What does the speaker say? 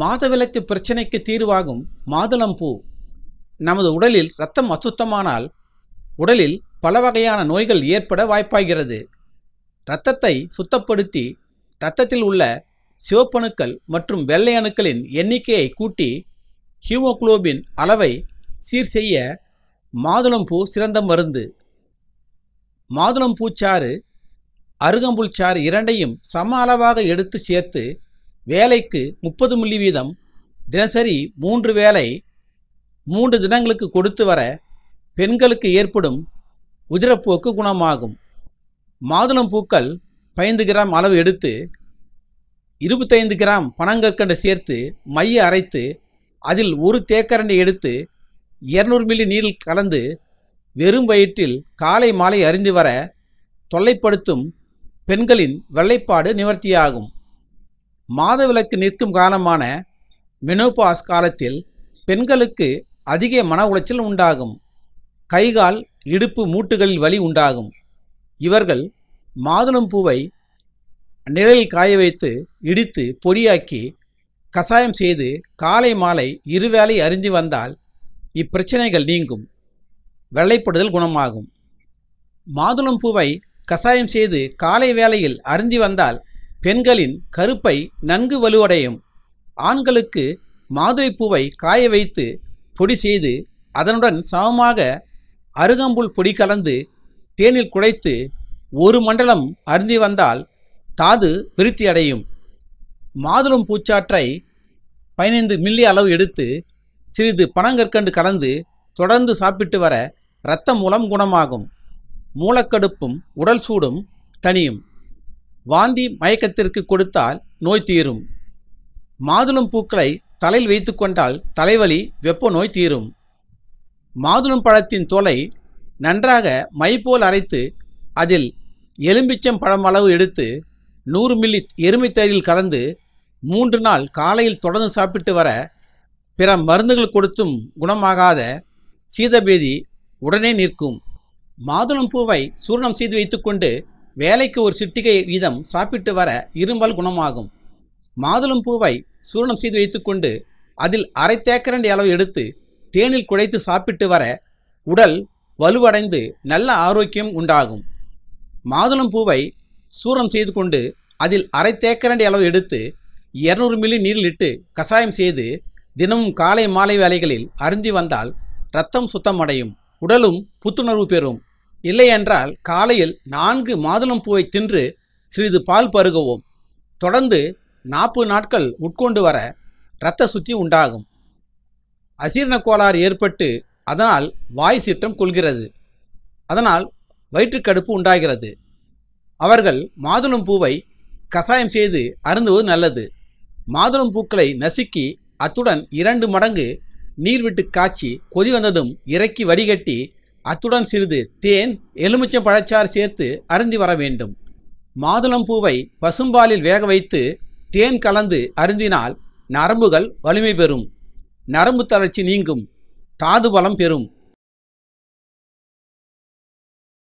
மாதவிலக்கு பிரச்சனைக்கு தீர்வாகும் மாதுளம்பூ நமது உடலில் ரத்தம் அசுத்தமானால் உடலில் பல வகையான நோய்கள் ஏற்பட வாய்ப்பாகிறது இரத்தத்தை சுத்தப்படுத்தி இரத்தத்தில் உள்ள சிவப்பணுக்கள் மற்றும் வெள்ளை அணுக்களின் எண்ணிக்கையை கூட்டி ஹீமோக்ளோபின் அளவை சீர் செய்ய மாதுளம்பூ சிறந்த மருந்து மாதுளம்பூச்சாறு அருகம்புல் சாறு இரண்டையும் சம அளவாக எடுத்து சேர்த்து வேலைக்கு முப்பது மில்லி வீதம் தினசரி மூன்று வேலை மூன்று தினங்களுக்கு கொடுத்து வர பெண்களுக்கு ஏற்படும் உதிரப்போக்கு குணமாகும் மாதுளம் பூக்கள் பதிந்து கிராம் அளவு எடுத்து இருபத்தைந்து கிராம் பனங்கற்கண்டை சேர்த்து மைய அரைத்து அதில் ஒரு தேக்கரண்டை எடுத்து இரநூறு மில்லி நீரில் கலந்து வெறும் வயிற்றில் காலை மாலை அறிந்து வர தொல்லைப்படுத்தும் பெண்களின் வெள்ளைப்பாடு நிவர்த்தியாகும் மாதவிலக்கு நிற்கும் காலமான மெனோபாஸ் காலத்தில் பெண்களுக்கு அதிக மன உளைச்சல் உண்டாகும் கைகால் இடுப்பு மூட்டுகளில் வலி உண்டாகும் இவர்கள் மாதுளம் பூவை நிழலில் காய வைத்து இடித்து பொடியாக்கி கசாயம் செய்து காலை மாலை இருவேளை அறிந்து வந்தால் இப்பிரச்சனைகள் நீங்கும் வெள்ளைப்படுதல் குணமாகும் மாதுளம் பூவை கசாயம் செய்து காலை வேளையில் அருந்தி வந்தால் பெண்களின் கருப்பை நன்கு வலுவடையும் ஆண்களுக்கு மாதுளைப்பூவை காய வைத்து பொடி செய்து அதனுடன் சமமாக அருகம்புல் பொடி கலந்து தேனில் குடைத்து ஒரு மண்டலம் அருந்தி வந்தால் தாது விருத்தி அடையும் மாதுளம் பூச்சாற்றை பதினைந்து மில்லி அளவு எடுத்து சிறிது பணங்கற்கண்டு கலந்து தொடர்ந்து சாப்பிட்டு வர இரத்தம் மூலம் குணமாகும் மூலக்கடுப்பும் உடல் சூடும் தனியும் வாந்தி மயக்கத்திற்கு கொடுத்தால் நோய் தீரும் மாதுளம் பூக்களை தலையில் வைத்து கொண்டால் தலைவலி வெப்ப நோய் தீரும் மாதுளம் பழத்தின் தோலை நன்றாக மை போல் அரைத்து அதில் எலும்பிச்சம் பழம் அளவு எடுத்து நூறு மில்லி எருமை தயிரில் கலந்து மூன்று நாள் காலையில் தொடர்ந்து சாப்பிட்டு வர பிற மருந்துகள் கொடுத்தும் குணமாகாத சீதபேதி உடனே நிற்கும் மாதுளம் பூவை சூரணம் செய்து வைத்துக்கொண்டு வேலைக்கு ஒரு சிட்டிகை வீதம் சாப்பிட்டு வர இரும்பல் குணமாகும் மாதுளம் பூவை சூரணம் செய்து வைத்துக்கொண்டு அதில் அரை தேக்கரண்டி அளவு எடுத்து தேனில் குடைத்து சாப்பிட்டு வர உடல் வலுவடைந்து நல்ல ஆரோக்கியம் உண்டாகும் மாதுளம் பூவை சூரணம் செய்து கொண்டு அதில் அரை தேக்கரண்டி அளவு எடுத்து இரநூறு மில்லி நீரில் இட்டு கசாயம் செய்து தினமும் காலை மாலை வேலைகளில் அருந்தி வந்தால் இரத்தம் சுத்தமடையும் உடலும் புத்துணர்வு பெறும் இல்லையென்றால் காலையில் நான்கு மாதுளம் பூவை தின்று சிறிது பால் பருகவும் தொடர்ந்து நாற்பது நாட்கள் உட்கொண்டு வர இரத்த சுத்தி உண்டாகும் அசீரண கோளாறு ஏற்பட்டு அதனால் வாய் சீற்றம் கொள்கிறது அதனால் வயிற்றுக்கடுப்பு உண்டாகிறது அவர்கள் மாதுளம் பூவை கசாயம் செய்து அருந்துவது நல்லது மாதுளம் பூக்களை நசுக்கி அத்துடன் இரண்டு மடங்கு நீர் விட்டு காய்ச்சி கொதி வந்ததும் இறக்கி வடிகட்டி அத்துடன் சிறிது தேன் எலுமிச்சம் பழச்சாறு சேர்த்து அருந்தி வர வேண்டும் மாதுளம் பூவை பசும்பாலில் வேக வைத்து தேன் கலந்து அருந்தினால் நரம்புகள் வலிமை பெறும் நரம்பு தளர்ச்சி நீங்கும் தாதுபலம் பெறும்